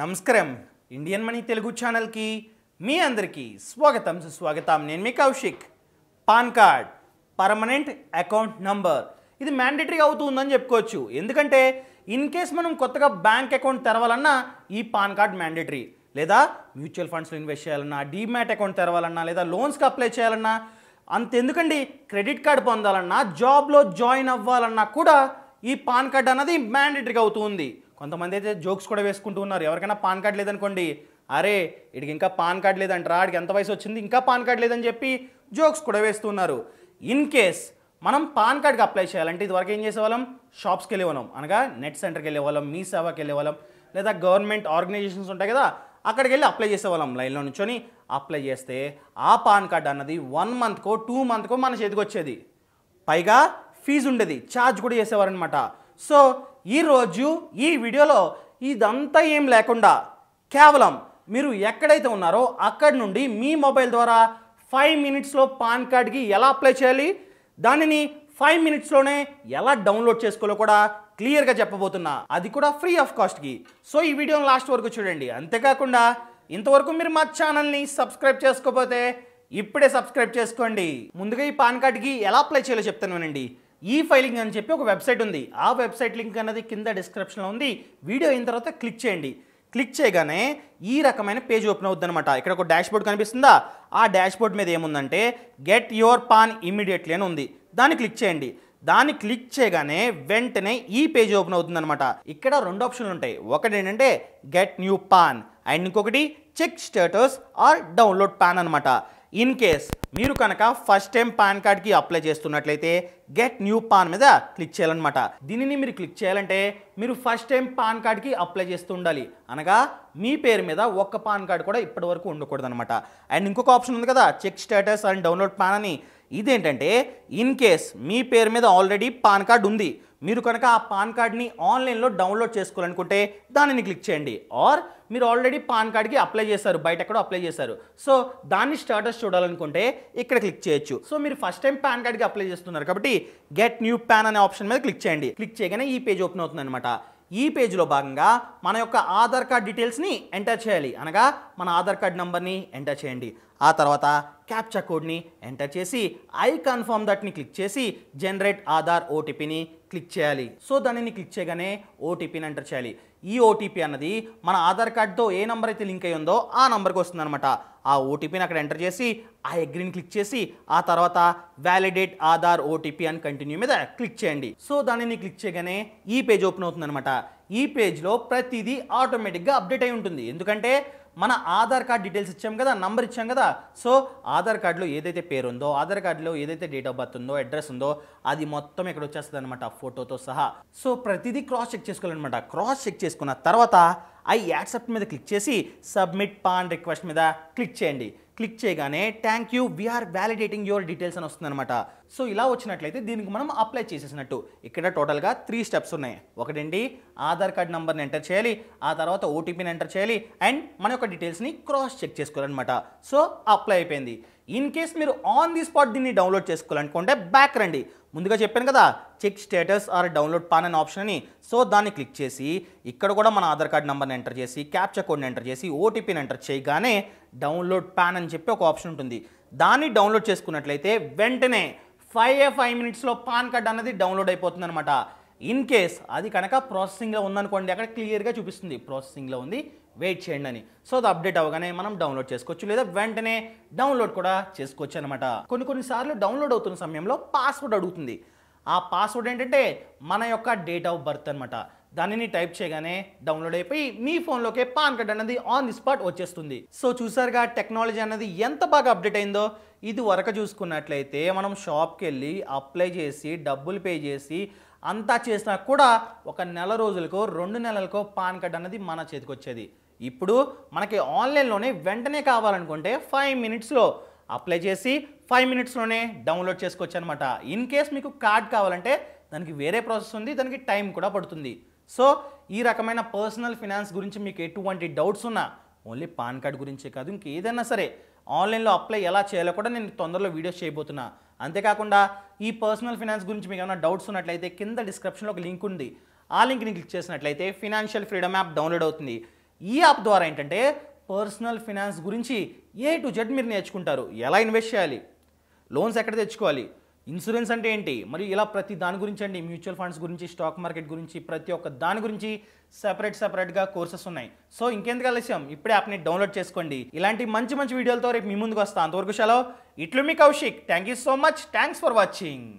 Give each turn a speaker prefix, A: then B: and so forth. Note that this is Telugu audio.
A: నమస్కారం ఇండియన్ మనీ తెలుగు ఛానల్కి మీ అందరికీ స్వాగతం సుస్వాగతం నేను మీ Kaushik PAN card permanent account number ఇది మ్యాండేటరీ అవుతుందని చెప్పుకోవచ్చు ఎందుకంటే ఇన్ కేస్ మనం కొత్తగా బ్యాంక్ అకౌంట్ తెరవాలన్నా ఈ పాన్ కార్డ్ మ్యాండేటరీ లేదా మ్యూచువల్ ఫండ్స్లో ఇన్వెస్ట్ చేయాలన్నా డీమ్యాట్ అకౌంట్ తెరవాలన్నా లేదా లోన్స్కి అప్లై చేయాలన్నా అంతెందుకండి క్రెడిట్ కార్డ్ పొందాలన్నా జాబ్లో జాయిన్ అవ్వాలన్నా కూడా ఈ పాన్ కార్డ్ అన్నది మ్యాండేటరీగా అవుతుంది కొంతమంది అయితే జోక్స్ కూడా వేసుకుంటూ ఉన్నారు ఎవరికైనా పాన్ కార్డ్ లేదనుకోండి అరే వీడికి ఇంకా పాన్ కార్డ్ లేదంటారా ఆడికి ఎంత వయసు వచ్చింది ఇంకా పాన్ కార్డ్ లేదని చెప్పి జోక్స్ కూడా వేస్తున్నారు ఇన్ కేస్ మనం పాన్ కార్డ్కి అప్లై చేయాలంటే ఇదివరకు ఏం చేసేవాళ్ళం షాప్స్కి వెళ్ళేవాళ్ళం అనగా నెట్ సెంటర్కి వెళ్ళేవాళ్ళం మీ సేవకి వెళ్ళేవాళ్ళం లేదా గవర్నమెంట్ ఆర్గనైజేషన్స్ ఉంటాయి కదా అక్కడికి వెళ్ళి అప్లై చేసేవాళ్ళం లైన్లో నుంచొని అప్లై చేస్తే ఆ పాన్ కార్డ్ అన్నది వన్ మంత్కో టూ మంత్కో మన చేతికి వచ్చేది పైగా ఫీజు ఉండేది ఛార్జ్ కూడా చేసేవారనమాట సో ఈరోజు ఈ వీడియోలో ఇదంతా ఏం లేకుండా కేవలం మీరు ఎక్కడైతే ఉన్నారో అక్కడి నుండి మీ మొబైల్ ద్వారా ఫైవ్ మినిట్స్లో పాన్ కార్డ్కి ఎలా అప్లై చేయాలి దానిని ఫైవ్ మినిట్స్లోనే ఎలా డౌన్లోడ్ చేసుకోవాలో కూడా క్లియర్గా చెప్పబోతున్నా అది కూడా ఫ్రీ ఆఫ్ కాస్ట్కి సో ఈ వీడియోని లాస్ట్ వరకు చూడండి అంతేకాకుండా ఇంతవరకు మీరు మా ఛానల్ని సబ్స్క్రైబ్ చేసుకోకపోతే ఇప్పుడే సబ్స్క్రైబ్ చేసుకోండి ముందుగా ఈ పాన్ కార్డ్కి ఎలా అప్లై చేయాలో చెప్తాను వినండి ఈ ఫైలింగ్ అని చెప్పి ఒక వెబ్సైట్ ఉంది ఆ వెబ్సైట్ లింక్ అనేది కింద డిస్క్రిప్షన్లో ఉంది వీడియో అయిన తర్వాత క్లిక్ చేయండి క్లిక్ చేయగానే ఈ రకమైన పేజ్ ఓపెన్ అవుద్ది అనమాట ఇక్కడ ఒక బోర్డ్ కనిపిస్తుందా ఆ బోర్డ్ మీద ఏముందంటే గెట్ యువర్ పాన్ ఇమీడియట్లీ అని ఉంది దాన్ని క్లిక్ చేయండి దాన్ని క్లిక్ చేయగానే వెంటనే ఈ పేజ్ ఓపెన్ అనమాట ఇక్కడ రెండు ఆప్షన్లు ఉంటాయి ఒకటి ఏంటంటే గెట్ న్యూ పాన్ అండ్ ఇంకొకటి check status or download PAN అనమాట ఇన్ కేస్ మీరు కనుక ఫస్ట్ టైం పాన్ కార్డ్కి అప్లై చేస్తున్నట్లయితే గెట్ న్యూ పాన్ మీద క్లిక్ చేయాలన్నమాట దీనిని మీరు క్లిక్ చేయాలంటే మీరు ఫస్ట్ టైం పాన్ కార్డ్కి అప్లై చేస్తూ ఉండాలి అనగా మీ పేరు మీద ఒక్క పాన్ కార్డ్ కూడా ఇప్పటి వరకు ఉండకూడదు అనమాట అండ్ ఇంకొక ఆప్షన్ ఉంది కదా check status and download PAN అని ఇదేంటంటే ఇన్ కేస్ మీ పేరు మీద ఆల్రెడీ పాన్ కార్డ్ ఉంది మీరు కనుక ఆ పాన్ కార్డ్ని ఆన్లైన్లో డౌన్లోడ్ చేసుకోవాలనుకుంటే దానిని క్లిక్ చేయండి ఆర్ మీరు ఆల్రెడీ పాన్ కార్డ్కి అప్లై చేశారు బయట ఎక్కడో అప్లై చేశారు సో దాన్ని స్టేటస్ చూడాలనుకుంటే ఇక్కడ క్లిక్ చేయొచ్చు సో మీరు ఫస్ట్ టైం పాన్ కార్డ్కి అప్లై చేస్తున్నారు కాబట్టి గెట్ న్యూ ప్యాన్ అనే ఆప్షన్ మీద క్లిక్ చేయండి క్లిక్ చేయగానే ఈ పేజ్ ఓపెన్ అవుతుంది అనమాట ఈ పేజ్లో భాగంగా మన యొక్క ఆధార్ కార్డ్ డీటెయిల్స్ని ఎంటర్ చేయాలి అనగా మన ఆధార్ కార్డ్ నెంబర్ని ఎంటర్ చేయండి ఆ తర్వాత క్యాప్చర్ కోడ్ని ఎంటర్ చేసి ఐ కన్ఫర్మ్ దట్ని క్లిక్ చేసి జనరేట్ ఆధార్ ఓటీపీని క్లిక్ చేయాలి సో దానిని క్లిక్ చేయగానే ఓటీపీని ఎంటర్ చేయాలి ఈ ఓటీపీ అన్నది మన ఆధార్ కార్డ్తో ఏ నెంబర్ అయితే లింక్ అయ్యి ఉందో ఆ నెంబర్కి వస్తుందన్నమాట ఆ ఓటీపీని అక్కడ ఎంటర్ చేసి ఆ అగ్రీని క్లిక్ చేసి ఆ తర్వాత వ్యాలిడేట్ ఆధార్ ఓటీపీ అని కంటిన్యూ మీద క్లిక్ చేయండి సో దానిని క్లిక్ చేయగానే ఈ పేజ్ ఓపెన్ అవుతుందన్నమాట ఈ పేజ్లో ప్రతిదీ ఆటోమేటిక్గా అప్డేట్ అయి ఉంటుంది ఎందుకంటే మన ఆధార్ కార్డ్ డీటెయిల్స్ ఇచ్చాం కదా నంబర్ ఇచ్చాం కదా సో ఆధార్ కార్డులో ఏదైతే పేరు ఉందో ఆధార్ కార్డులో ఏదైతే డేట్ ఆఫ్ బర్త్ ఉందో అడ్రస్ ఉందో అది మొత్తం ఇక్కడ వచ్చేస్తుంది అనమాట ఫోటోతో సహా సో ప్రతిదీ క్రాస్ చెక్ చేసుకోవాలన్నమాట క్రాస్ చెక్ చేసుకున్న తర్వాత ఐ యాక్సెప్ట్ మీద క్లిక్ చేసి సబ్మిట్ పాన్ రిక్వెస్ట్ మీద క్లిక్ చేయండి క్లిక్ చేయగానే thank you we're validating your details అని వస్తుందన్నమాట సో ఇలా వచ్చినట్లయితే దీనికి మనం అప్లై చేసేసినట్టు ఇక్కడ టోటల్గా త్రీ స్టెప్స్ ఉన్నాయి ఒకటండి ఆధార్ కార్డ్ నెంబర్ని ఎంటర్ చేయాలి ఆ తర్వాత ఓటీపీని ఎంటర్ చేయాలి అండ్ మన యొక్క డీటెయిల్స్ని క్రాస్ చెక్ చేసుకోవాలన్నమాట సో అప్లై అయిపోయింది ఇన్ కేస్ మీరు ఆన్ ది స్పాట్ దీన్ని డౌన్లోడ్ చేసుకోవాలనుకుంటే బ్యాక్ రండి ముందుగా చెప్పాను కదా check status or download PAN అనే ఆప్షన్ అని సో దాన్ని క్లిక్ చేసి ఇక్కడ కూడా మన ఆధార్ కార్డ్ నెంబర్ని ఎంటర్ చేసి క్యాప్చర్ కోడ్ని ఎంటర్ చేసి ఓటీపీని ఎంటర్ చేయగానే డౌన్లోడ్ పాన్ అని చెప్పి ఒక ఆప్షన్ ఉంటుంది దాన్ని డౌన్లోడ్ చేసుకున్నట్లయితే వెంటనే ఫైవ్ ఫైవ్ మినిట్స్లో పాన్ కార్డ్ అనేది డౌన్లోడ్ అయిపోతుంది అనమాట ఇన్ కేస్ అది కనుక ప్రాసెసింగ్లో ఉందనుకోండి అక్కడ క్లియర్గా చూపిస్తుంది ప్రాసెసింగ్లో ఉంది వెయిట్ చేయండి అని సో అది అప్డేట్ అవగానే మనం డౌన్లోడ్ చేసుకోవచ్చు లేదా వెంటనే డౌన్లోడ్ కూడా చేసుకోవచ్చు అనమాట కొన్ని కొన్నిసార్లు డౌన్లోడ్ అవుతున్న సమయంలో పాస్వర్డ్ అడుగుతుంది ఆ పాస్వర్డ్ ఏంటంటే మన యొక్క డేట్ ఆఫ్ బర్త్ అనమాట దానిని టైప్ చేయగానే డౌన్లోడ్ అయిపోయి మీ ఫోన్లోకే పాన్ కార్డ్ అనేది ఆన్ ది స్పాట్ వచ్చేస్తుంది సో చూసారుగా టెక్నాలజీ అనేది ఎంత బాగా అప్డేట్ అయిందో ఇది వరకు చూసుకున్నట్లయితే మనం షాప్కి వెళ్ళి అప్లై చేసి డబ్బులు పే చేసి అంతా చేసినా కూడా ఒక నెల రోజులకో రెండు నెలలకో పాన్ కార్డ్ అనేది మన చేతికి వచ్చేది ఇప్పుడు మనకి ఆన్లైన్లోనే వెంటనే కావాలనుకుంటే ఫైవ్ మినిట్స్లో అప్లై చేసి ఫైవ్ మినిట్స్లోనే డౌన్లోడ్ చేసుకోవచ్చు అనమాట ఇన్ కేస్ మీకు కార్డ్ కావాలంటే దానికి వేరే ప్రాసెస్ ఉంది దానికి టైం కూడా పడుతుంది సో ఈ రకమైన పర్సనల్ ఫినాన్స్ గురించి మీకు ఎటువంటి డౌట్స్ ఉన్నా ఓన్లీ పాన్ కార్డ్ గురించే కాదు ఇంకేదైనా సరే ఆన్లైన్లో అప్లై ఎలా చేయాలో కూడా నేను తొందరలో వీడియోస్ చేయబోతున్నా అంతేకాకుండా ఈ పర్సనల్ ఫినాన్స్ గురించి మీకు ఏమైనా డౌట్స్ ఉన్నట్లయితే కింద డిస్క్రిప్షన్లో ఒక లింక్ ఉంది ఆ లింక్ని క్లిక్ చేసినట్లయితే ఫినాన్షియల్ ఫ్రీడమ్ యాప్ డౌన్లోడ్ అవుతుంది ఈ యాప్ ద్వారా ఏంటంటే పర్సనల్ ఫినాన్స్ గురించి ఏ టు జెడ్ మీరు నేర్చుకుంటారు ఎలా ఇన్వెస్ట్ చేయాలి లోన్స్ ఎక్కడ తెచ్చుకోవాలి ఇన్సూరెన్స్ అంటే ఏంటి మరియు ఇలా ప్రతి దాని గురించి అండి మ్యూచువల్ ఫండ్స్ గురించి స్టాక్ మార్కెట్ గురించి ప్రతి ఒక్క దాని గురించి సెపరేట్ సెపరేట్గా కోర్సెస్ ఉన్నాయి సో ఇంకెందుకు ఆలస్యం ఇప్పుడే యాప్ని డౌన్లోడ్ చేసుకోండి ఇలాంటి మంచి మంచి వీడియోలతో రేపు మీ ముందుకు వస్తాను అంతవరకు సెలవు ఇట్లు మీ Kaushik thank you so much thanks for watching